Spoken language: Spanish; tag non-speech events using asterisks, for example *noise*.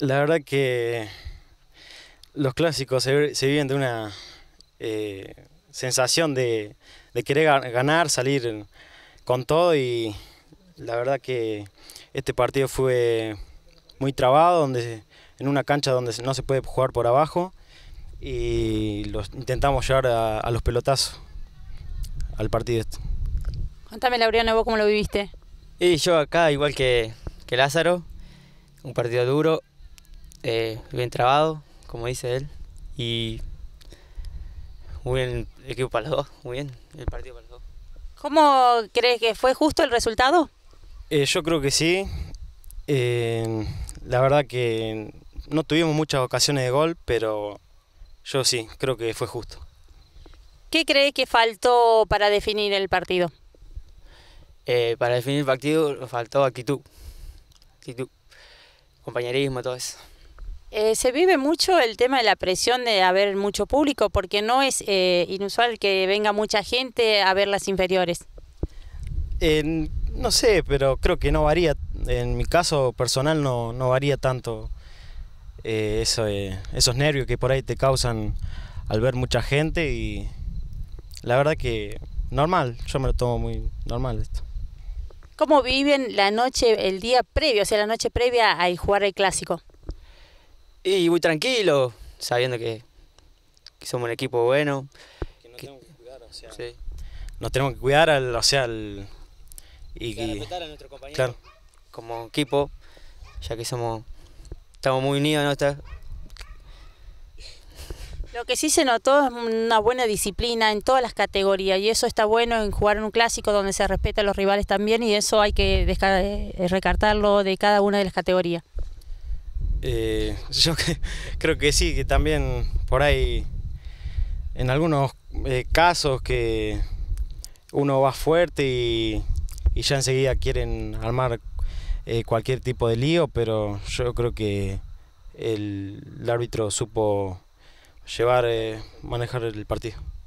La verdad que los clásicos se, viven de una eh, sensación de, querer ganar, salir con todo y la verdad que este partido fue muy trabado, donde en una cancha donde no se puede jugar por abajo y intentamos llevar a, los pelotazos al partido este. Contame, Laureano, vos cómo lo viviste. Y yo acá, igual que, que Lázaro, un partido duro, eh, bien trabado, como dice él, y muy bien el equipo para los dos, muy bien el partido para los dos. ¿Cómo crees que fue justo el resultado? Eh, yo creo que sí. Eh, la verdad que no tuvimos muchas ocasiones de gol, pero yo sí, creo que fue justo. ¿Qué crees que faltó para definir el partido? para definir el partido faltó actitud, actitud, compañerismo, todo eso. Eh, se vive mucho el tema de la presión de haber mucho público, porque no es eh, inusual que venga mucha gente a ver las inferiores. no sé, pero creo que no varía. En mi caso personal no, varía tanto eh, eso, esos nervios que por ahí te causan al ver mucha gente y la verdad que normal, yo me lo tomo muy normal esto. ¿Cómo viven la noche, el día previo, o sea, la noche previa al jugar el clásico? Y muy tranquilo, sabiendo que, somos un equipo bueno. Que nos tenemos que cuidar, o sea. Sí. Nos tenemos que cuidar, al, o sea, al, y, que como equipo, ya que somos, estamos muy unidos, ¿no? Está, lo que sí se notó es una buena disciplina en todas las categorías y eso está bueno en jugar en un clásico donde se respeta a los rivales también y eso hay que eh, recartarlo de cada una de las categorías. Eh, *laughs* yo creo que sí, que también por ahí en algunos eh, casos que uno va fuerte y, ya enseguida quieren armar eh, cualquier tipo de lío, pero yo creo que el árbitro supo llevar, manejar el partido.